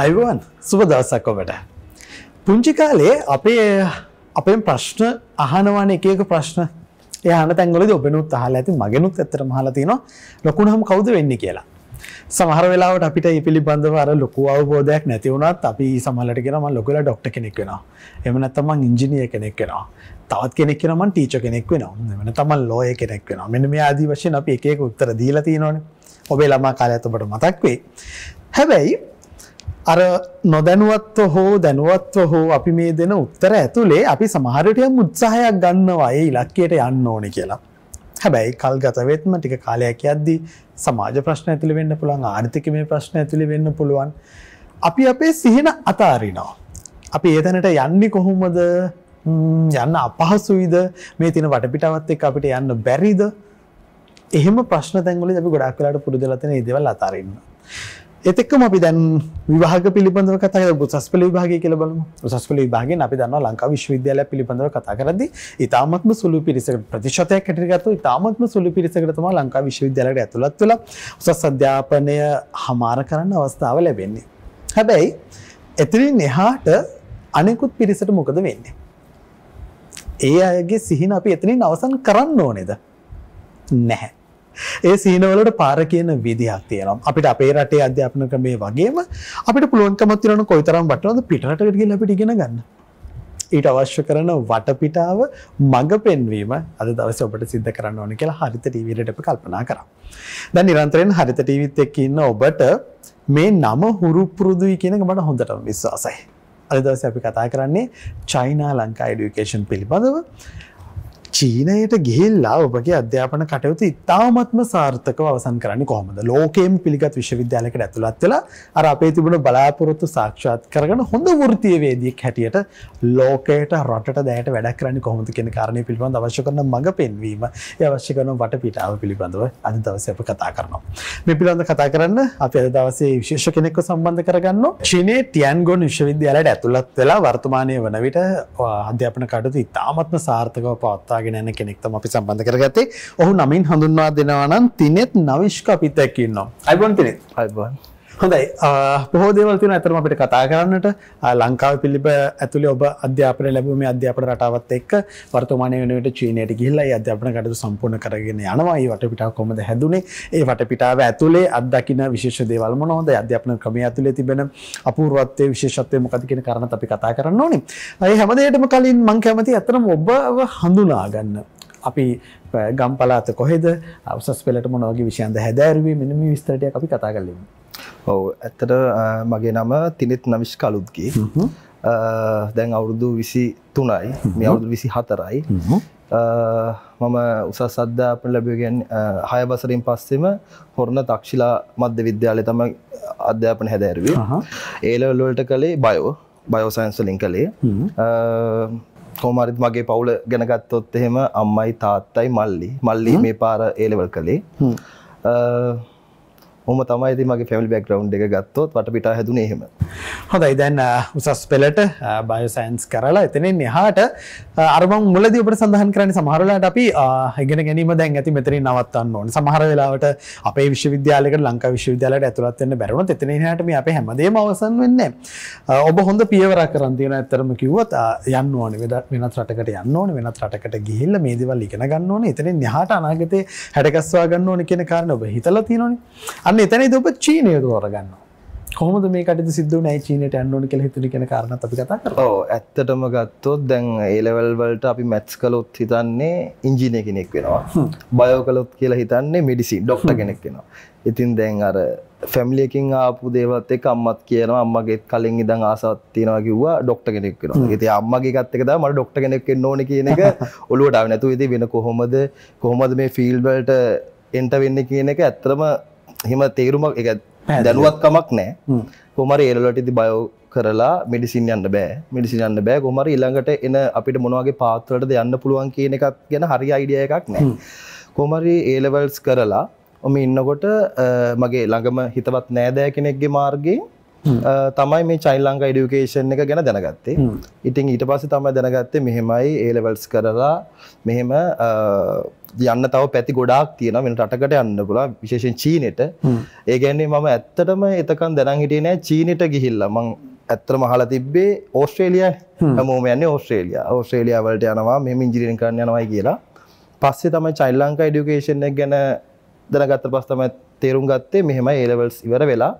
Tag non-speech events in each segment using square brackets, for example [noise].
Ivan සුබ දවසක් ඔබට. පුංචි කාලේ අපේ අපෙන් ප්‍රශ්න අහනවන එකක ප්‍රශ්න යන තැන්ගලද ඔබෙනුත් අහල ඇති මගෙනුත් ඇතර මහලතිනවා ලොකුණහම කවුද වෙන්න කියලා. සමහර වෙලාවට අපිට ඒ පිළිබඳව අර ලොකු අවබෝධයක් නැති වුණත් අපි සමහරට කියනවා මම ලොකුලා ඩොක්ටර් කෙනෙක් වෙනවා. එහෙම නැත්නම් මම ඉංජිනේර කෙනෙක් වෙනවා. තවත් කෙනෙක් කියනවා මම ටීචර් කෙනෙක් වෙනවා. වෙන තමන් ලෝයර් කෙනෙක් වෙනවා. මෙන්න මේ ආදී වශයෙන් අපි එක එක උත්තර දීලා තියෙනවානේ. ඔබේ ළමා කාලයත් ඔබට මතක් වෙයි. හැබැයි අර නොදැනුවත්ව හෝ දැනුවත්ව හෝ අපි මේ දෙන උත්තර ඇතුලේ අපි සමහරට යම් උත්සාහයක් ගන්නවා ඒ ඉලක්කයට යන්න ඕනේ කියලා. හැබැයි කල් ගත වෙත්ම ටික කාලයක් යද්දී සමාජ ප්‍රශ්න ඇතුළේ වෙන්න පුළුවන් ආර්ථිකමය ප්‍රශ්න ඇතුළේ වෙන්න පුළුවන්. අපි අපේ සිහින අතාරිනවා. අපි ඒ තැනට යන්නේ කොහොමද? යන්න අපහසුයිද? මේ තියෙන වටපිටාවත් එක්ක අපිට යන්න බැරිද? එහෙම ප්‍රශ්න තැන්වලදී අපි ගොඩක් වෙලාට පුරුදු වෙලා තියෙන ඒ දේවල් අතාරින්න. එතක්කම අපි දැන් විවාහක පිළිබඳව කතා කරලා උසස් පෙළ විභාගය කියලා බලමු. උසස් පෙළ විභාගයෙන් අපි දන්නවා ලංකා විශ්වවිද්‍යාලය පිළිබඳව කතා කරද්දී ඊටාත්ම සුළු පිරිසකට ප්‍රතිශතයක් හැටියට ගත්තොත් ඊටාත්ම සුළු පිරිසකට තමයි ලංකා විශ්වවිද්‍යාලයට ඇතුළත් වෙලා උසස් අධ්‍යාපනය හමාර කරන්න අවස්ථාව ලැබෙන්නේ. හැබැයි එතනින් එහාට අනෙකුත් පිරිසට මොකද වෙන්නේ? ඒ අයගේ සිහින අපි එතනින් අවසන් කරන්න ඕනේද? නැහැ. [laughs] ඒ සීනවලට පාර කියන විදිහක් තියෙනවා. අපිට අපේ රටේ අධ්‍යාපන ක්‍රමයේ වගේම අපිට පුළුවන්කමක් තියෙනවා කොයිතරම් වටනවද පිටරටකට ගිහින් අපිට ඉගෙන ගන්න. ඊට අවශ්‍ය කරන වටපිටාව මඟ පෙන්වීම අද දවස ඔබට සිද්ධ කරන්න ඕන කියලා හරිත ටීවීරට අපි කල්පනා කරා. දැන් නිරන්තරයෙන් හරිත ටීවීත් එක්ක ඉන්න ඔබට මේ නම හුරු පුරුදුයි කියන එක මට හොඳටම විශ්වාසයි. අද දවසේ අපි කතා කරන්නේ චයිනා ලංකා এডুকেෂන් පිළිබඳව. චීනයට ගිහිල්ලා ඔබගේ අධ්‍යාපන කටයුතු ඉතාමත්ම සාර්ථකව අවසන් කරන්න කොහොමද ලෝකයෙන් පිළිගත් විශ්වවිද්‍යාලකට ඇතුළත් වෙලා අර අපේ තිබුණ බලාපොරොත්තු සාක්ෂාත් කරගෙන හොඳ වෘත්තියවේදියෙක් හැටියට ලෝකයට රටට දැයට වැඩක් කරන්න කොහොමද කියන කාරණය පිළිබඳ අවශ්‍ය කරන මඟ පෙන්වීම ඒ අවශ්‍ය කරන වටපිටාව පිළිබඳව අද දවසේ අප කතා කරනවා මේ පිළිබඳව කතා කරන්න අපි අද දවසේ විශේෂ කෙනෙක්ව සම්බන්ධ කරගන්න චීනයේ ටියන්ගොන් විශ්වවිද්‍යාලයට ඇතුළත් වෙලා වර්තමානයේ වන විට අධ්‍යාපන කටයුතු ඉතාමත්ම සාර්ථකව පවත්වාගෙන කරගෙන යන කෙනෙක් තමයි අපි සම්බන්ධ කරගත්තේ. ඔහු නමින් හඳුන්වා දෙනවා නම් තිනෙත් නවිෂ්ක අපිත් එක්ක ඉන්නවා. අයිබෝන් තිනෙත්. අයිබෝන්. හොඳයි පොහෝ දේවල් තියෙන අතරම අපිට කතා කරන්නට ලංකාව පිළිබ ඇතුළේ ඔබ අධ්‍යාපන ලැබුව මේ අධ්‍යාපන රටාවත් එක්ක වර්තමානය වෙනුවට චීනයට ගිහිල්ලා ඒ අධ්‍යාපන කටයුතු සම්පූර්ණ කරගෙන යනවා. ඒ වටපිටාව කොහොමද හැදුනේ? ඒ වටපිටාව ඇතුළේ අත්දකින්න විශේෂ දේවල් මොනවද? අධ්‍යාපන ක්‍රමය ඇතුළේ තිබෙන අපූර්වත්වයේ විශේෂත්වය මොකද කියන කාරණාත් අපි කතා කරන්න ඕනේ. ඒ හැමදේටම කලින් මම කැමතියි අතරම ඔබව හඳුනා ගන්න. අපි ගම්පලාත කොහෙද අවසස් පෙළට මොනවගේ විෂයන්ද හැදෑරුවේ මෙන්න මේ විස්තරටයක් අපි කතා කරලිමු. ඔව් ඇත්තට මගේ නම තිනෙත් නවිෂ් කලුත්ගේ දැන් අවුරුදු විසි තුනයි මේ අවුදු විසි හතරයි මම උසස් අධ්‍යාපන ලැබියගෙන් හය බසරින් පස්සෙම හොරණ තක්ෂිලා මධ්‍ය විද්‍යාලය තම අධ්‍යාපන හැදැරවේ ඒලවල්ලොලට කළේ බයෝ බයෝසයින්ස්ලින් කළේ කෝමරිත් මගේ පවුල ගැනගත්තොත් එහෙම අම්මයි තාත්තයි මල්ලි මල්ලි මේ පාර ඒලෙවල් කළේ හොම තමයි ති මගේ ෆැමල් බැක්ග්‍රවන්් එක ගත්තොත් වට පිට හැදුනේ හෙම හොඳයි දැන් උසස් පෙලට බයෝසයින්ස් කරලා එතනෙන් එහාට අරමං මුලද ඔට සඳහන් කරන සමහරලාට අපි හගෙන ගැනීම දැන් ඇති මෙතන නවත්තන්න ඕන සමහර වෙලාවට අපේ විශ්වවිද්‍යාලක ලංකා විශ්වවිද්‍යාලට ඇතුළත්වන්න බැරුණ එතන හටම අප හැමදේ අවසන් වෙන්න ඔබ හොඳ පියවර කරන්තියන ඇත්තරම කිව්වත් යන්න ඕන වෙද වෙනත් රටකට යන්න ඕන වෙනත් රටකට ගිහිල්ල මේ දෙවල් ඉගෙන ගන්න ඕන එතන නිහට අනාගතය හැඩගස්වා ගන්න ඕන කියෙන කාරන ඔබ හිතල තිනොන අන්න එතනයි ඔබ චීනය තෝරගන්නවා කොහොමද මේ කට සිද්ද නයි චීනයට ඇන්ඩුවන කෙ හිතුි කෙන කරන අපි කතා ඕ ඇත්තටම ගත්තොත් දැන් ඒලවල්වලට අපි මැත්ස් කලොත් හිතන්නේ ඉංජිනය කෙනෙක් වෙනවා බයෝ කලොත් කියලා හිතන්නේ මිඩිසි ඩොක්ට කෙනෙක් වෙනවා ඉතින් දැන් අර ෆැම්ලියකින් ආපු දේවත් එක අම්මත් කියනවා අම්මගේත් කලින් ඉදන් ආසත් තියෙනවා කිව්වා ඩොක්ට කෙනෙක් වෙනවා ඉතින් අම්මගේ ගත්ත එක තමයි මට ඩොක්ට කෙනෙක් වෙන්න ඕනේ කියන එක [laughs] ඔළුවට ආවේ නැතුව ඉතින් වෙන කොහොමද කොහොමද මේ ෆීල්ඩ් වලට එන්ට වෙන්නේ කියන එක ඇත්තටම හෙම තේරුමක් එක දැනුවත්කමක් නෑ කොමරි එලට ඉති බයෝ කරලා මිඩිසින් යන්න බෑ මිඩිසින් යන්න බෑ කොමරි ඉළඟට එන අපිට මොනවගේ පාත්‍රලට යන්න පුළුවන් කියන එකක් ගැන හරි අයිඩිය එකක් නෑ කොමරි ඒලවල්ස් කරලා ඔම ඉන්නකොට මගේ ළඟම හිතවත් නෑදෑ කෙනෙක්ගේ මාර්ගයෙන් තමයි මේ චයිල් ලංකා এඩියුකේෂන් එක ගැන දැනගත්තේ. ඉතින් ඊට පස්සේ තමයි දැනගත්තේ මෙහෙමයි A levels කරලා මෙහෙම යන්න තව පැති ගොඩාක් තියෙන වෙන රටකට යන්න පුළුවන් විශේෂයෙන් චීනෙට. ඒ කියන්නේ මම ඇත්තටම එතකන් දැනන් හිටියේ නෑ චීනෙට ගිහිල්ලා. මං ඇත්තටම අහලා තිබ්බේ ඕස්ට්‍රේලියායි. හැමෝම යන්නේ ඕස්ට්‍රේලියා. ඕස්ට්‍රේලියාව වලට යනවා මෙහෙම ඉංජිනේරින් කරන්න යනවායි කියලා. පස්සේ තමයි චයිල් ලංකා এডියුකේෂන් එක ගැන දැනගත්ත පස් තමයි තේරුම් ගත්තේ මෙහෙමයි ඒලවල්ස් ඉවර වෙලා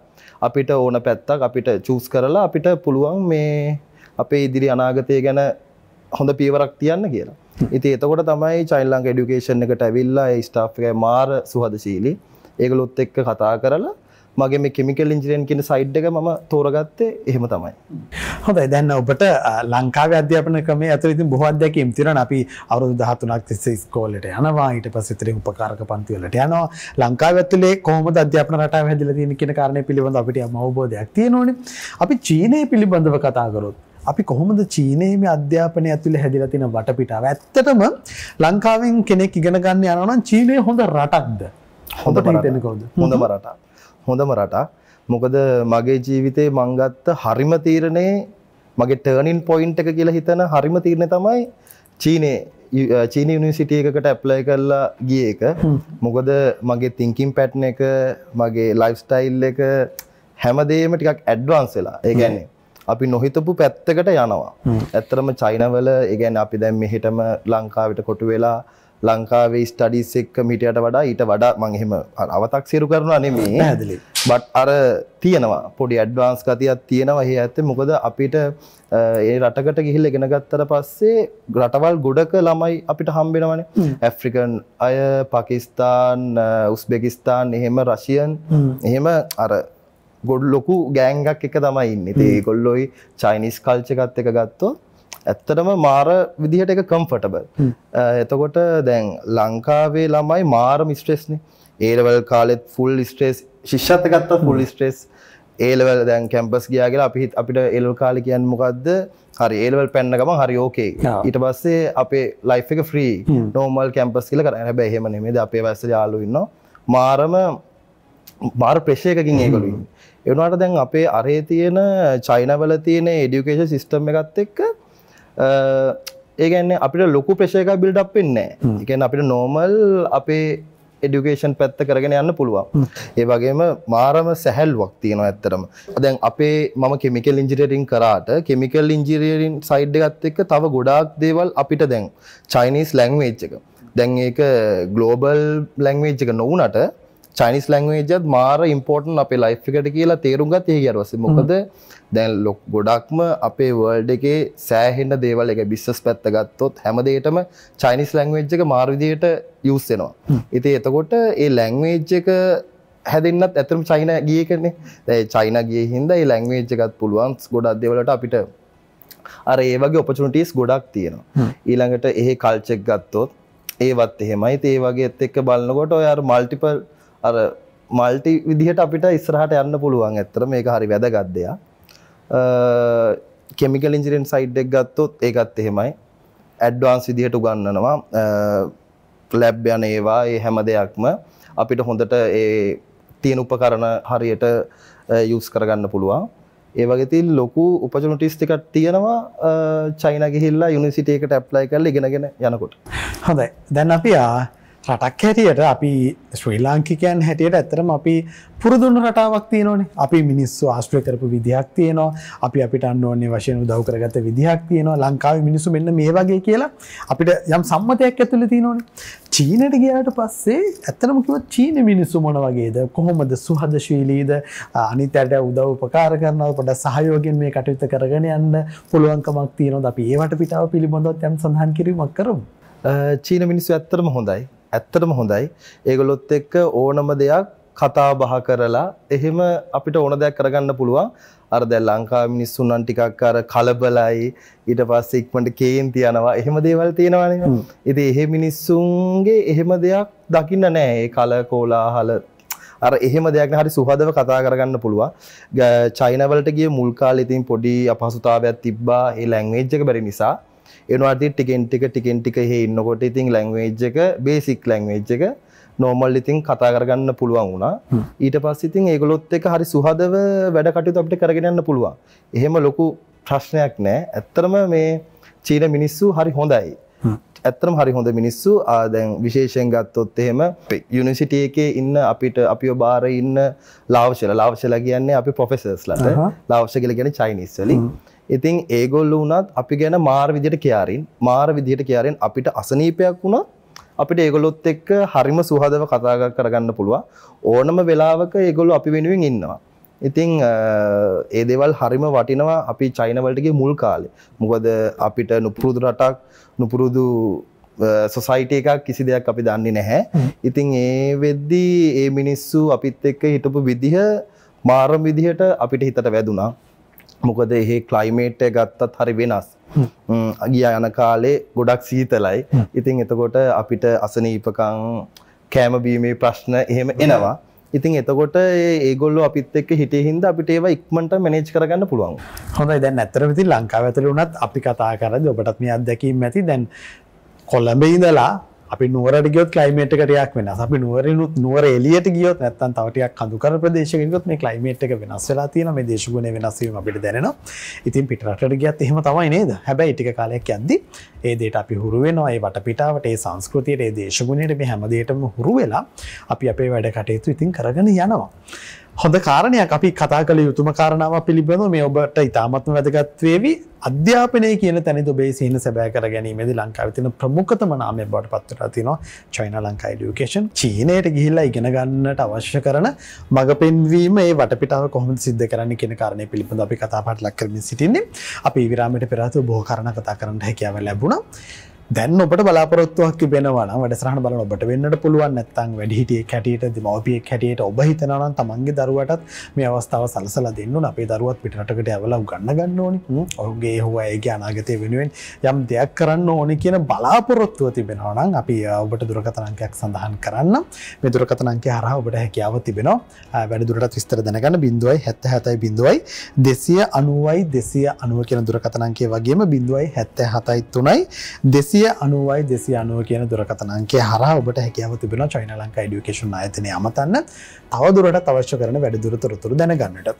අපිට ඕන පැත්තක් අපිට චූස් කරලා අපිට පුළුවන් මේ අපේ ඉදිරි අනාගතය ගැන හොඳ පීවරක් තියන්න කියලා. ඉතින් එතකොට තමයි චයිල්ඩ් ලංක එඩියුකේෂන් එකට ඇවිල්ලා ඒ ස්ටාෆ් එකේ මාර සුහදශීලී ඒගොල්ලොත් එක්ක කතා කරලා මගේ මේ කෙමිකල් ඉන්ජිනන් කියන සයිඩ් එක මම තෝරගත්තේ එහෙම තමයි. හොඳයි දැන් ඔබට ලංකාවේ අධ්‍යාපන ක්‍රමයේ ඇතුළේ ඉතින් බොහෝ අධ්‍යක්ීම් තියෙනවා. අපි අවුරුදු 13ක් තිස්සේ ඉස්කෝලේට යනවා. ඊට පස්සේ ඉතින් උපකාරක පන්ති වලට යනවා. ලංකාව ඇතුලේ කොහොමද අධ්‍යාපන රටාව හැදිලා තියෙන්නේ කියන කාරණේ පිළිබඳව අපිට යම් අවබෝධයක් තියෙනෝනේ. අපි චීනය පිළිබඳව කතා කරොත් අපි කොහොමද චීනයේ මේ අධ්‍යාපනය ඇතුළේ හැදිලා තියෙන වටපිටාව ඇත්තටම ලංකාවෙන් කෙනෙක් ඉගෙන ගන්න යනවා නම් චීනය හොඳ රටක්ද හොඳට හිතෙන්නේ කොහොමද හොඳම රටක් හොඳම රටක්. මොකද මගේ ජීවිතේ මං ගත්ත හරිම තීරණේ මගේ ටර්නින් පොයින්ට් එක කියලා හිතන හරිම තීරණය තමයි චීනේ චීන යුනිසිටිය එකකට ඇප්ලයි කරලා ගිය එක මොකද මගේ තිංකින් පැට්න එක මගේ ලයිෆ්ස්ටයිල් එක හැමදේම ටිකක් ඇඩ්වන්ස් වෙලා ඒගැන්නේ අපි නොහිතපු පැත්තකට යනවා ඇත්තරම චයිනවල ඒගැන අපි දැම් මෙහිටම ලංකාවිට කොටු වෙලා ලංකාවේ ස්ටඩිස් එක්ක මිටයට වඩා ඊට වඩා මං එහෙම අවතක් සිරු කරනවා නෙමේ හැදලි බට් අර තියෙනවා පොඩි ඇඩ්වාන්ස් ගතියක් තියෙනවා හේ ඇත්තේ මොකද අපිට ඒ රටකට ගිහිල්ල ගෙන ගත්තර පස්සේ රටවල් ගොඩක ළමයි අපිට හම්බෙනවනේ ඇෆ්‍රිකන් අය පකිස්තාන් උස්බෙකිස්තාන් එහෙම රශියන් එහෙම අර ගොඩ ලොකු ගෑන්ගක් එක තමයි ඉන්න ඒකොල්ලොයි චයිනිස් කල්චකත් එක ගත්තෝ ඇත්තටම මාර විදිහට එක කම්ෆටබල්. එතකොට දැන් ලංකාවේ ළමයි මාර මිස්ට්‍රෙස්නේ. ඒලවල් කාලෙත් ෆුල් ස්ට්‍රේස් ශිෂ්‍යත්ත ගත්ත ෆුල් ස්ට්‍රේස් ඒලවල් දැන් කැම්පස් ගයාගලා අපිහිත් අපිට එල් කාලි කියන්න මොකක්ද හරි ඒලවල් පැන්න ගම හරි ෝකේ ඊට පස්සේ අපේ ලයි් එක ්‍රී නෝමල් කැම්පස් කියල කරන බැහෙම නෙමේද අපේ වැස්ස යාලු ඉන්න මාරම මාර ප්‍රශයකකින් ඒකොලින් එවනාට දැන් අපේ අරේ තියෙන චයිනවල තියෙන එඩියුකේෂ සිිස්ටම් එකත් එක්ක ඒගැන්නේ අපිට ලොකු ප්‍රශයක බිල්ඩක් වෙන්නේ එකෙන් අපිට නෝමල් අපේ එඩිකේෂන් පැත්ත කරගෙන යන්න පුළුවන් ඒ වගේම මාරම සැහැල්වක් තියෙනවා ඇත්තරම දැන් අපේ මම කෙමිකල් ඉංජිනීරින් කරාට කෙමිකල් ඉංජිනීරින් සයිඩ් එකත් එක්ක තව ගොඩාක් දේවල් අපිට දැන් චයිනීස් ලැංවේජ් එක දැන් ඒක ග්ලෝබල් ලැංවේජ් එක නොවුනට චයිනිස් ලැංවේජත් මාර ඉම්පෝර්ටන් අපේ ලයිෆිකට කියලා තේරුම්ගත් ඒ අරවස මොකද දැන් ලොක් ගොඩක්ම අපේ වර්ල්ඩ එකේ සෑහෙන්න්න දේවල් එක බිස්සස් පැත්තගත්තොත් හැමදේටම චයිනිස් ලැංවේජ් එක මාර්විදියට යුස්සෙනවා ඉති එතකොට ඒ ලැංවේජ් එක හැදන්නත් ඇතරම් චයින ගිය කරන්නේ දැයි චයින ගිය හින්ද ඒ ලැංවේජ් එකත් පුළුවන්ස් ගොඩක් දෙවලට අපිට අර ඒ වගේ ඔපචනටස් ගොඩක් තියෙනවා ඊළඟට ඒ කල්චෙක් ගත්තොත් ඒවත් එහෙමයි ඒවගේ එත් එක්ක බලන්නකොට ඔයාර මල්ටිපල් අර මල්ටි විදිහට අපිට ඉස්රහට යන්න පුළුවන් ඇත්තර මේක හරි වැදගත්දයා කෙමිකල් ඉන්ජිරෙන් සයිඩ් එක් ගත්තොත් ඒකත් එහෙමයි ඇඩ්වාන්ස් විදිහට උගන්නනවා ලැබ් යන ඒවා ඒ හැම දෙයක්ම අපිට හොඳට ඒ තියෙන උපකරණ හරියට යුස් කරගන්න පුළුවන් ඒ වගේතිල් ලොකු උපජනටිස්තිකත් තියෙනවා චයින ගිහිල්ලා යුනිසිටේකට ඇප්ලයි කරල ඉගෙනගෙන යනකොට හොඳයි දැන් අපි ආ රටක් හැටියට අපි ශ්‍රී ලාංකිකයන් හැටියට ඇතරම අපි පුරදුන්න රටාවක් තියනවනේ අපි මිනිස්සු ආශ්‍රය කරපු විදිහක් තියෙනවා අපි අපිට අන්නෝන්නේ වශයෙන් උදව් කරගත විදිහක් තියෙනවා ලංකාවේ මිනිස්සු මෙන්න මේ වගේ කියලා අපිට යම් සම්මතයක් ඇතුළේ තියෙනවනේ චීනට ගියාට පස්සේ ඇත්තටම කිව්වොත් චීන මිනිස්සු මොන වගේද කොහොමද සුහදශීලීද අනිත් අයට උදව් උපකාර කරනවා පොඩ්ඩක් සහයෝගයෙන් මේ කටයුත්ත කරගෙන යන්න පුළුවන්කමක් තියෙනවද අපි ඒවට පිටාව පිළිබඳව යම් සඳහන් කිරීමක් කරමු චීන මිනිස්සු ඇත්තටම හොඳයි ඇත්තටම හොඳයි. ඒගොල්ලොත් එක්ක ඕනම දෙයක් කතා බහ කරලා එහෙම අපිට ඕන දෙයක් කරගන්න පුළුවන්. අර දැන් ලංකාවේ මිනිස්සුන් නම් ටිකක් අර කලබලයි ඊට පස්සේ ඉක්මනට කේන්ති යනවා එහෙම දේවල් තියෙනවනේ. ඉතින් එහෙ මිනිස්සුන්ගේ එහෙම දෙයක් දකින්න නෑ. ඒ කල කෝලාහල අර එහෙම දෙයක් හරි සුහදව කතා කරගන්න පුළුවන්. චයිනා වලට ගිය මුල් කාලේ ඉතින් පොඩි අපහසුතාවයක් තිබ්බා. ඒ ලැන්ග්වේජ් එක බැරි නිසා. එනවාති ටිකෙන් ටික ටිකෙන් ටික එහෙ ඉන්නකොට ඉතින් ලැංවේජ් එක බේසික් ලැංවේජ් එක නෝමල් ඉතින් කතා කරගන්න පුළුවන් වුණා ඊට පස්සේ ඉතින් ඒගොල්ලොත් එක්ක හරි සුහදව වැඩ කටයුතු අපිට කරගෙන යන්න පුළුවන්. එහෙම ලොකු ප්‍රශ්නයක් නෑ. ඇත්තටම මේ චීන මිනිස්සු හරි හොඳයි. ඇත්තරම් හරි හොඳ මිනිස්සු ආදැන් විශේෂයෙන් ගත්තොත් එහෙම යුනිසිට එකේ ඉන්න අපිට අපි බාර ඉන්න ලාවශල ලාවශල කියන්නේ අපි පොෆෙසර්ස් ලට ලාවශ කියල ගැන චයිනිස්වලින් ඉතින් ඒගොල්ලෝ වුණත් අපි ගැන මාර විදියට කියාරින් මාර විදියට කියාරින් අපිට අසනීපයක් වුණා අපිට ඒගොල්ලොත් එක්ක හරිම සුහදව කතා කරගන්න පුළුවන් ඕනම වෙලාවක ඒගොල්ලෝ අපි වෙනුවෙන් ඉන්නවා ඉතින් ඒ දේවල් හරිම වටිනවා අපි චයින වලට ගිය මුල් කාලේ මොකද අපිට නුපුරුදු රටක් නුපුරුදු සොසයිට එකක් කිසි දෙයක් අපි දන්නේ නැහැ ඉතින් ඒ වෙද්දී ඒ මිනිස්සු අපිත් එක්ක හිටපු විදිහ මාරම් විදිහට අපිට හිතට වැදුනා මොකද එහේ ක්ලයිමේට්ය ගත්තත් හරි වෙනස් ගිය යන කාලේ ගොඩක් සීතලයි ඉතින් එතකොට අපිට අසනීපකං කෑමබීමේ ප්‍රශ්න එහෙම එනවා ඉතින් එතකොට ඒගොල්ල අපිත් එක් හිටේ හිද අපිට ඒව ඉක්මට මනේජ් කරගන්න පුළුවන් හොඳයි දැන් ඇතරමති ලංකා ඇතර වුණත් අපි කතා කරද ඔබටත් මේ අත්දැකීම් ඇති දැන් කොළඹ ඉඳලා අපි නුවරට ගියොත් ක්ලයිමේට් එක ටිකක් වෙනස්. අපි නුවරිනුත් නුවර එළියට ගියොත් නැත්තම් තව ටිකක් කඳුකර ප්‍රදේශයකට ගියොත් මේ ක්ලයිමේට් එක වෙනස් වෙලා තියෙනවා. මේ දේශගුණය වෙනස් වීම අපිට දැනෙනවා. ඉතින් පිටරටට ගියත් එහෙම තමයි නේද? හැබැයි ටික කාලයක් යද්දි ඒ දේට අපි හුරු වෙනවා. ඒ වටපිටාවට, ඒ සංස්කෘතියට, ඒ දේශගුණයට මේ හැම දෙයකටම හුරු වෙලා අපි අපේ වැඩ කටයුතු ඉතින් කරගෙන යනවා. හොඳ කාරණයක් අපි කතා කළ යුතුම කාරණාව පිළිබඳව මේ ඔබට ඉතාමත්ම වැදගත්වේවි අධ්‍යාපනය කියන තැනි ඔබේ සිහින සැබෑ කර ගැනීමද ලංකාවතින ප්‍රමුඛතම නාමය බවට පත්වට තිනවා චයින ලංකා ඩියුකේෂන් චීනයට ගිහිල්ලා ඉගෙන ගන්නට අවශ්‍ය කරන මඟ පෙන්වීම ඒ වටපිටාව කොහොම සිද්ධ කරන්න කෙන කාරණය පිළිබඳ අපි කතාපට ලක්කරමින් සිටින්නේ අපි විරාමට පෙරාතු බෝ කරණ කතා කරන්නට හැකියාව ලැබුණා දැන් ඔබට බලාපොරොත්තුවක් තිබෙනවා නම් වැඩසටහන බලන ඔබට වෙන්නට පුළුවන් නැත්නම් වැඩිහිටියෙක් හැටියට දෙමව්පියෙක් හැටියට ඔබ හිතනවා නම් තමන්ගේ දරුවටත් මේ අවස්ථාව සලසලා දෙන්න ඕන අපේ දරුවත් පිටරටකට ඇවලා උගන්න ගන්න ඕනි. ඔහුගේ හොය ඒගේ අනාගතය වෙනුවෙන් යම් දෙයක් කරන්න ඕනි කියන බලාපොරොත්තුව තිබෙනවා නම් අපි ඔබට දුරකථන අංකයක් සඳහන් කරන්න. මේ දුරකථන අංකය හරහා ඔබට හැකියාව තිබෙනවා. වැඩිදුරටත් විස්තර දැනගන්න 0.77 දෙසිය අනුවයි දෙසිය අනුව කියන දුරකථන අංකය වගේම 0.77 තුනයි දෙසිය සිය අනුවයි දෙසි අනුව කියන දුරකතනන්ගේ හර ඔබට හැකව තිබෙන චයින ලංකා ඩිකේෂන් අයතනය අමතන්න තවදුරට අවශ්‍ය කරන වැඩදුරතුරතුරු දැනගන්නට.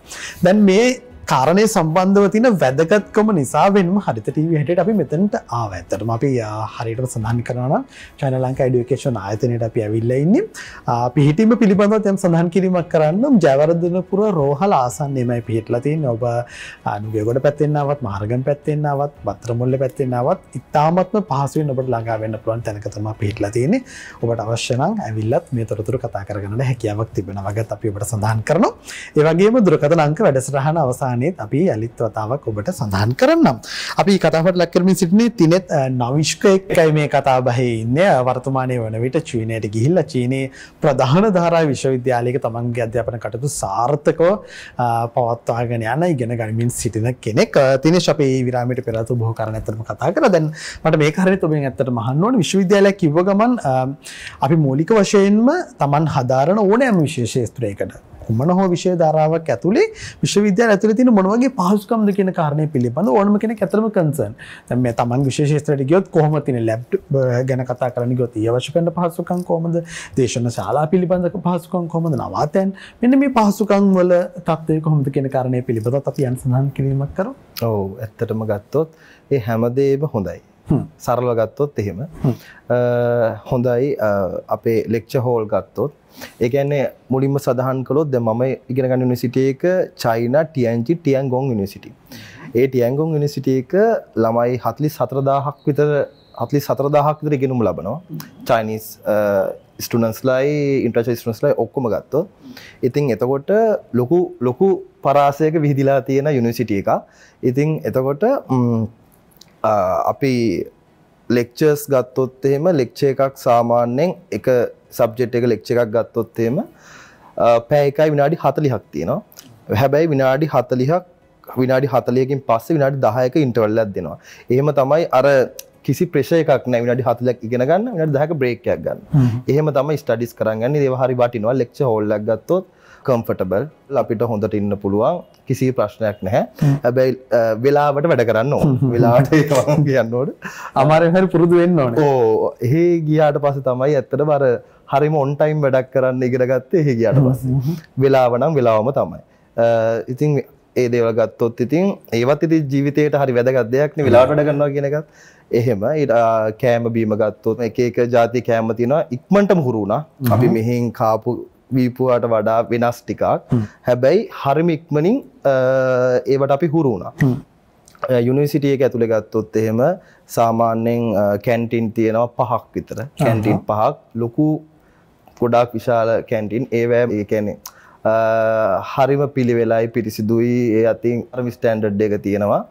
දැන් මේ කාරණය සම්බන්ධව තින වැදගත්කම නිසාවෙන්ම හරිත ටීවහට අපි මෙතනට ආව ඇත්තටම අපි හරිට සඳහන් කරන චන ලංක ඩියකේෂන් ආයතනයට අපි ඇවිල්ලඉන්න පිහිටීම පිළිබඳව යම් සඳහන් කිරීමක් කරන්නම් ජැවරදනපුර රෝහල් ආසන්නේමයි පිහිටලතින් ඔබ අනුගගොඩ පැත්තෙන්න්නවත් මාර්ගම් පැත්තෙන්න්නවත් බත්‍රමුල්ල පැත්තෙන්න්නවත් ඉතාමත්ම පහසුවෙන් ඔබට ළඟාවෙන්න පුළුවන් තැනකතම පිහිටලතියෙන ඔබට අවශ්‍යනං ඇවිල්ලත් මේ තොරතුර කතා කරගන්න හැකියාවක් තිබෙන වගත් අපි ඔබට සඳහන් කරනවා ඒවගේම දුරකත ලංක වැඩසරහන අවසා අවසානයේත් අපි යලිත් වතාවක් ඔබට සඳහන් කරන්නම්. අපි කතාවට ලක් කරමින් සිටින්නේ තිනෙත් නවිෂ්ක එක්කයි මේ කතාබහේ ඉන්නේ. වර්තමානයේ වන විට චීනයට ගිහිල්ලා චීනයේ ප්‍රධාන ධාරා විශ්වවිද්‍යාලයක තමන්ගේ අධ්‍යාපන කටයුතු සාර්ථකව පවත්වාගෙන යන ඉගෙන ගනිමින් සිටින කෙනෙක්. තිනේෂ් අපි විරාමයට පෙර අත බොහෝ කාරණා ඇත්තටම කතා කරා. දැන් මට මේ කාරණේත් ඔබෙන් ඇත්තටම අහන්න ඕනේ විශ්වවිද්‍යාලයක් කිව්ව ගමන් අපි මූලික වශයෙන්ම තමන් හදාරන ඕනෑම විශේෂ ශාස්ත්‍රයකට කුමන හෝ විෂය ධාරාවක් ඇතුළේ විශ්වවිද්‍යාල ඇතුළේ තියෙන මොන වගේ පහසුකම්ද කියන කාරණය පිළිබඳ ඕනම කෙනෙක් ඇත්තම කන්සර්න්. දැන් මේ Taman විශේෂ ක්ෂේත්‍රයට ගියොත් කොහොමද තියෙන ලැබ් ගැන කතා කරන්න ගියොත් ඒ අවශ්‍ය කරන පහසුකම් කොහොමද? දේශන ශාලා පිළිබඳ පහසුකම් කොහොමද? නවාතැන් මෙන්න මේ පහසුකම් වල තත්ත්වය කොහොමද කියන කාරණය පිළිබඳව අපි යන් සඳහන් කිරීමක් කරමු. ඔව් ඇත්තටම ගත්තොත් ඒ හැමදේම හොඳයි. සරලව ගත්තොත් එහෙම හොඳයි අපේ ලෙක්ච හෝල් ගත්තොත් ඒකන්නේ මුලින්ම සඳහන් කළොත් ද මම ඉගෙනගන්න නිසිටිය එක චයින ටියන්චි ටියන්ගොන් නිසිටි ඒ ටියන්ගොන් නිසිටිය එක ළමයි හත්ලි සතරදාහක් විතර හත්ලි සතරදාහක් විතර ගෙනුම් ලබනවා චයිනිස් ස්ටනස්ලයි ඉන්ට්‍රශ ස්ටනස්ලයි ඔක්කොම ගත්ත ඉතින් එතකොට ලොකු ලොකු පරාසයක විහිදිලා තියෙන යුනිසිටිය එක ඉතින් එතකොට අපි ලෙක්චර්ස් ගත්තොත් එහෙම ලෙක්චර් එකක් සාමාන්‍යයෙන් එක සබ්ජෙක්ට් එක ලෙක්චර් එකක් ගත්තොත් එහෙම පැය එකයි විනාඩි 40ක් තියෙනවා. හැබැයි විනාඩි 40ක් විනාඩි 40කින් පස්සේ විනාඩි 10ක ඉන්ටර්වල් එකක් දෙනවා. එහෙම තමයි අර කිසි ප්‍රෙෂර් එකක් නැහැ විනාඩි 40ක් ඉගෙන ගන්න විනාඩි 10ක බ්‍රේක් එකක් ගන්න. එහෙම තමයි ස්ටඩිස් කරන් යන්නේ. ඒව හරි වටිනවා. ලෙක්චර් හෝල් එකක් ගත්තොත් කම්ෆටබල් අපිට හොඳට ඉන්න පුළුවන් කිසි ප්‍රශ්නයක් නැහැ හැබැයි වෙලාවට වැඩ කරන්න ඕ වෙලාට කියන්නෝට අමාරහර පුරුදු වෙන්න ඕන ඕ එහේ ගියාට පස තමයි ඇත්තට බර හරිම ඔන්ටයිම් වැඩක් කරන්න ඉගෙනගත්තේ එහි ගියාට පස වෙලාවනම් වෙලාවම තමයි ඉතින් ඒ දේවල් ගත්තොත් ඉතින් ඒවත් ඉති ජීවිතයට හරි වැදගත් දෙයක් වෙලාට වැඩ කරනවා කියනකත් එහෙම කෑම බීම ගත්තොත් එක එක ජාති කෑම තියෙනවා ඉක්මටම හුරුුණා අපි මෙහෙන් කාපු වීපුවාට වඩා වෙනස් ටිකක් හැබැයි හරිම ඉක්මනින් ඒවට අපි හුරු වුණා යුනිසිටිය එක ඇතුළ ගත්තොත් එහෙම සාමාන්‍යෙන් කැන්ටින් තියෙනවා පහක් විතර කැන්ටින් පහක් ලොකු ගොඩාක් විශාල කැන්ටින් ඒවෑ ඒකැනෙ හරිම පිළිවෙලයි පිරිසිදුයි ඒ අතින් අරමි ස්ටන්ඩඩ් එක තියෙනවා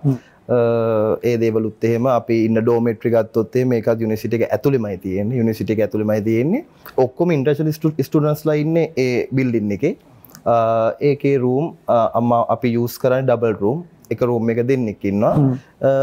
ඒ දේවලුත් එහෙම අපි ඉන්න ඩෝමේට්‍රි ගත්තොත් එහෙම ඒකත් යුනිවර්සිටි එක ඇතුළෙමයි තියෙන්නේ යුනිවර්සිටි එක ඇතුළෙමයි තියෙන්නේ ඔක්කොම ඉන්ටර්නැෂනල් ස්ටුඩන්ට්ස්ලා ඉන්නේ ඒ බිල්ඩින් එකේ ඒකේ රූම් අම්මා අපි යූස් කරන්නේ ඩබල් රූම් එක රූම් එක දෙන්නෙක් ඉන්නවා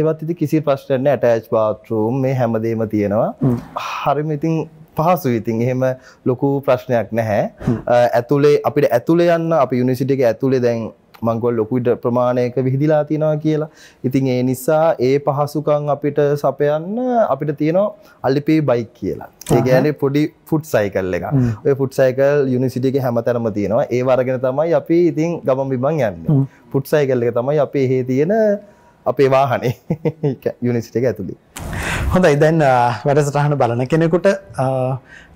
ඒවත් ඉතින් කිසි ප්‍රශ්නයක් නැහැ ඇටච් බාත් රූම් මේ හැමදේම තියෙනවා හරිම ඉතින් පහසු ඉතින් එහෙම ලොකු ප්‍රශ්නයක් නැහැ ඇතුලේ අපිට ඇතුලේ යන්න අපි යුනිවර්සිටි එක ඇතුලේ දැන් මංගොල් ලොකුට ප්‍රමාණයක විහිදිලා තියෙනවා කියලා. ඉතින් ඒ නිසා ඒ පහසුකම් අපිට සපයන්න අපිට තියෙනවා අල්ලිපේ බයික් කියලා. ඒ කියන්නේ පොඩි ෆුට් සයිකල් එකක්. ඔය ෆුට් සයිකල් යුනිවර්සිටි එකේ හැමතැනම තියෙනවා. ඒ වරගෙන තමයි අපි ඉතින් ගමන් බිමන් යන්නේ. ෆුට් සයිකල් එක තමයි අපේ හේ තියෙන අපේ වාහනේ යුනිවර්සිටි [laughs] එක ඇතුලේ. හොඳයි දැන් වැඩසටහන බලන කෙනෙකුට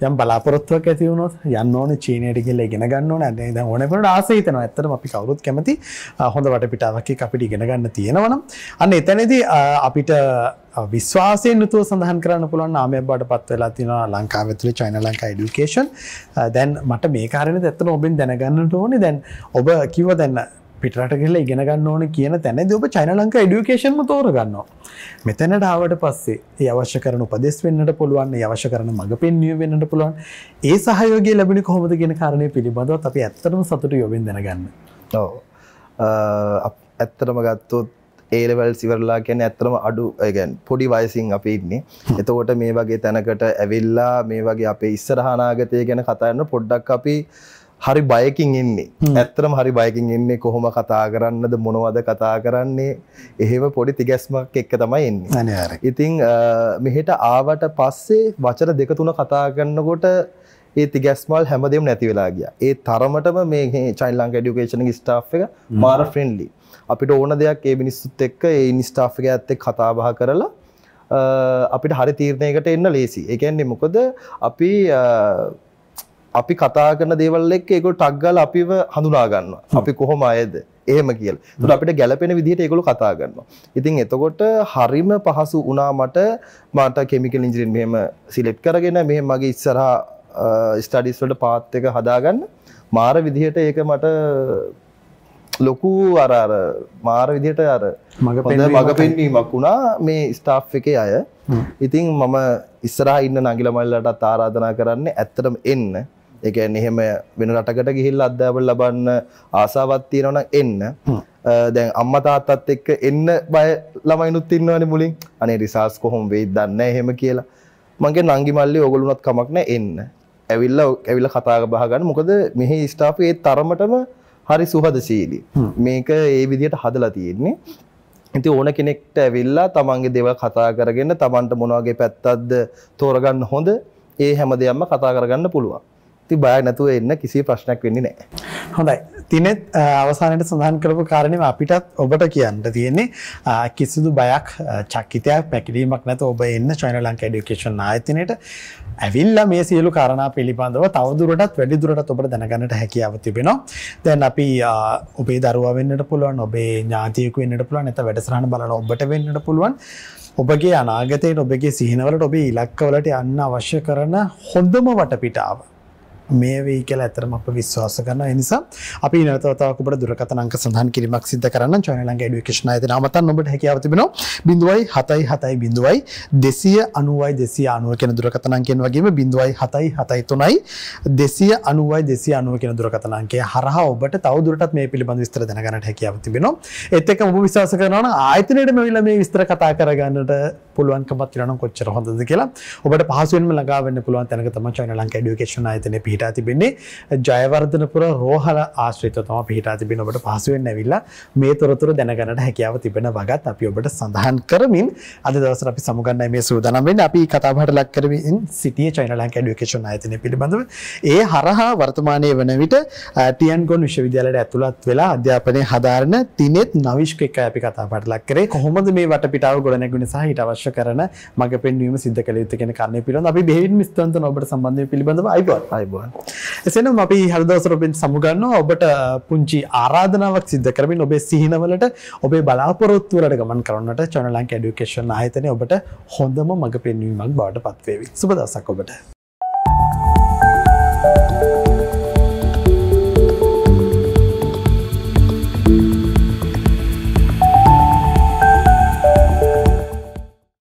යම් බලාපොරොත්තුවක් ඇති වුණොත් යන්න ඕනේ චීනයට ගිහලා ඉගෙන ගන්න ඕනේ. දැන් දැන් ඕනෙකට ආසයි හිතෙනවා. ඇත්තටම අපි කවුරුත් කැමති හොඳ වටපිටාවක් එක්ක අපිට ඉගෙන ගන්න තියෙනවා නම් අන්න එතනදී අපිට විශ්වාසයෙන් යුතුව සඳහන් කරන්න පුළුවන් ආමයක් බවට පත් වෙලා තියෙනවා ලංකාව ඇතුලේ චයිනා ලංකා এডুকেෂන්. දැන් මට මේ කාරණේ ඇත්තටම ඔබෙන් දැනගන්නට ඕනේ. දැන් ඔබ කිව්ව දැන් පිටට කියල ඉගෙන ගන්න ඕන කියන තැන ඔබ චයිනලංක ඩියුකේෂන්ම තෝරගන්න. මෙතැනට ආවට පස්සේ ඒ අවශ්‍ය කරන උපදෙස් වෙන්නට පුළුවන් අවශ්‍ය කරන මඟ පෙන්ිය වෙන්නට පුළුවන් ඒ සහයෝගේ ලැබිනි කොහොමද කියෙන කාරණය පිළිබඳව අපි ඇත්තටම සතුට යොබෙන් දෙනගන්න. ඕ ඇත්තටම ගත්තොත් ඒලවල් සිවරලා කියන ඇත්තරම අඩු ගැන් පොඩි වයසින් අපි ඉන්නේ එතකොට මේ වගේ තැනකට ඇවිල්ලා මේ වගේ අපේ ඉස්සරහනාගතය ගැන කතාන්න පොඩ්ඩක් අපි හරි බයකින් එන්නේ. ඇත්තටම හරි බයකින් එන්නේ කොහොම කතා කරන්නද මොනවද කතා කරන්නේ? එහෙම පොඩි තිගැස්මක් එක්ක තමයි එන්නේ. ඉතින් මෙහෙට ආවට පස්සේ වචන දෙක තුන කතා කරනකොට ඒ තිගැස්මල් හැමදේම නැති වෙලා ගියා. ඒ තරමටම මේ චයිල්ඩ් ලංක এডুকেෂන් එකේ ස්ටාෆ් එක මාර ෆ්‍රෙන්ඩ්ලි. අපිට ඕන දෙයක් ඒ මිනිස්සුත් එක්ක ඒ ස්ටාෆ් එක ඇත්තේ කතා බහ කරලා අපිට හරි තීරණයකට එන්න ලේසි. ඒ කියන්නේ මොකද අපි අපි කතා කරන දේවල් එක්ක ඒගොල්ලෝ ටග් ගාලා අපිව හඳුනා ගන්නවා. අපි කොහොම අයද? එහෙම කියලා. ඒකට අපිට ගැළපෙන විදිහට ඒගොල්ලෝ කතා කරනවා. ඉතින් එතකොට හරිම පහසු වුණා මට මට කිමිකල් ඉංජිනේරින් මෙහෙම සිලෙක්ට් කරගෙන මෙහෙම මගේ ඉස්සරහා ස්ටඩිස් වලට පාත් එක හදාගන්න මාර විදිහට ඒක මට ලොකු අර අර මාර විදිහට අර මග පෙන්වීමක් වුණා මේ ස්ටාෆ් එකේ අය. ඉතින් මම ඉස්සරහා ඉන්න නගිල මල්ලටත් ආරාධනා කරන්නේ ඇත්තටම එන්න. ඒකැන් එහෙම වෙන රටකට ගිහිල් අධ්‍යාපන ලබන්න ආසාවක් තියෙනවනම් එන්න දැන් අම්මා තාත්තත් එක්ක එන්න බය ළමයිනුත් ඉන්නවනේ මුලින් අනේ රිසර්ච් කොහොම වෙයිද දන්නේ එහෙම කියලා මගේ නංගි මල්ලි ඕගොල්ලොනත් කමක් නැහැ එන්න ඇවිල්ලා ඇවිල්ලා කතා බහ ගන්න මොකද මෙහි ස්ටාෆ් ඒ තරමටම හරි සුහදශීලී මේක ඒ විදිහට හදලා තියෙන්නේ ඉති ඕන කෙනෙක්ට ඇවිල්ලා තමන්ගේ දෙව කතා කරගෙන තමන්ට මොනවාගේ පැත්තක්ද තෝරගන්න හොඳ ඒ හැම දෙයක්ම කතා කරගන්න පුළුවන් ති බය නැතුව එන්න කිසි ප්‍රශ්නයක් වෙන්නේ නෑ. හොඳයි තිනෙත් අවසානයට සඳහන් කරපු කාරණම අපිටත් ඔබට කියන්න තියෙන්නේ කිසිදු බයක් චක්කිතයක් පැකිලීමක් නැත ඔබ එන්න චයින ලංක ඩිකේෂන් ආයතනයට ඇවිල්ල මේ සියලු කාරණා පිළිබඳව තවදුරටත් වැඩිදුරටත් ඔබට දැනගන්නට හැකියාව තිබෙනවා. දැන් අපි ඔබේ දරුවා වෙන්නට පුළුවන්, ඔබේ ඥාතියෙකු වෙන්නට පුළුවන්, නැත්නම් වැඩසටහන බලන ඔබට වෙන්නට පුළුවන්. ඔබගේ අනාගතයට ඔබගේ සිහිනවලට ඔබේ ඉලක්කවලට යන්න අවශ්‍ය කරන හොඳම වටපිටාව මේ වෙයි කියලා ඇතරම අප විශ්වාස කරනවා. ඒ නිසා අපි ඊනතවතාවක් ඔබට දුරකථන අංක සඳහන් කිරීමක් සිදු කරන්න චැනල් ලංකා এডুকেෂන් ආයතන අමතන්න ඔබට හැකියාව තිබෙනවා 0.77 290යි 290 කියන දුරකථන අංකයෙන් වගේම 0.773යි 290යි 290 කියන දුරකථන අංකය හරහා ඔබට තව දුරටත් මේ පිළිබඳ විස්තර දැනගන්නට හැකියාව තිබෙනවා. ඒත් එක්කම ඔබ විශ්වාස කරනවා නම් ආයතනයේම ඇවිල්ලා මේ විස්තර කතා කරගන්නට පුළුවන්කමක් තියෙනවා කොච්චර හොඳද කියලා. ඔබට පහසුවෙන්ම ළඟා වෙන්න පුළුවන් තැනක තමයි චැනල් ලංකා এডুকেෂන් ආයතනයේ පිහිට පිහිටා තිබෙන්නේ ජයවර්ධනපුර රෝහල ආශ්‍රිතව තමයි පිහිටා තිබෙන ඔබට පහසුවෙන් ඇවිල්ලා මේ තොරතුරු දැනගන්නට හැකියාව තිබෙන වගත් අපි ඔබට සඳහන් කරමින් අද දවසට අපි සමුගන්නයි මේ සූදානම් වෙන්නේ අපි කතා බහට ලක් කරමින් සිටියේ චයිනා ලංකා এডুকেෂන් ආයතනය පිළිබඳව ඒ හරහා වර්තමානයේ වන විට ටියන්ගොන් විශ්වවිද්‍යාලයට ඇතුළත් වෙලා අධ්‍යාපනය හදාරන තිනෙත් නවිෂ්ක එකයි අපි කතා බහට ලක් කරේ කොහොමද මේ වටපිටාව ගොඩනැගුණේ සහ ඊට අවශ්‍ය කරන මඟ පෙන්වීම සිද්ධ කළ යුතු කියන කාරණේ පිළිබඳව අපි බෙහෙවින් විස්තන්තන ඔබට සම්බන්ධ පිළිබඳව අයිබෝත් අයිබෝත් පුළුවන්. එසේනම් අපි හද දවසට ඔබෙන් සමුගන්නවා ඔබට පුංචි ආරාධනාවක් සිද්ධ කරමින් ඔබේ සිහිනවලට ඔබේ බලාපොරොත්තු වලට ගමන් කරන්නට චැනල් ලංක එඩියුකේෂන් ආයතනය ඔබට හොඳම මඟ පෙන්වීමක් බවට පත් වේවි. සුබ දවසක් ඔබට.